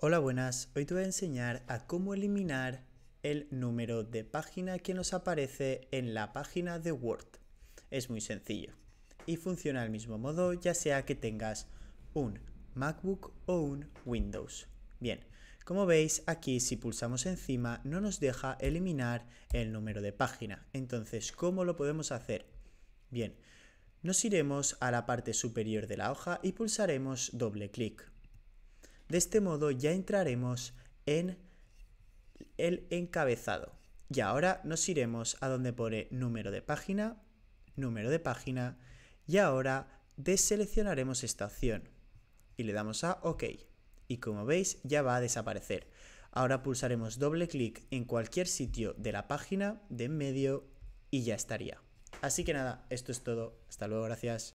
Hola buenas, hoy te voy a enseñar a cómo eliminar el número de página que nos aparece en la página de Word. Es muy sencillo y funciona al mismo modo ya sea que tengas un MacBook o un Windows. Bien, como veis aquí si pulsamos encima no nos deja eliminar el número de página. Entonces, ¿cómo lo podemos hacer? Bien, nos iremos a la parte superior de la hoja y pulsaremos doble clic de este modo ya entraremos en el encabezado. Y ahora nos iremos a donde pone número de página, número de página, y ahora deseleccionaremos esta opción. Y le damos a OK. Y como veis ya va a desaparecer. Ahora pulsaremos doble clic en cualquier sitio de la página de en medio y ya estaría. Así que nada, esto es todo. Hasta luego, gracias.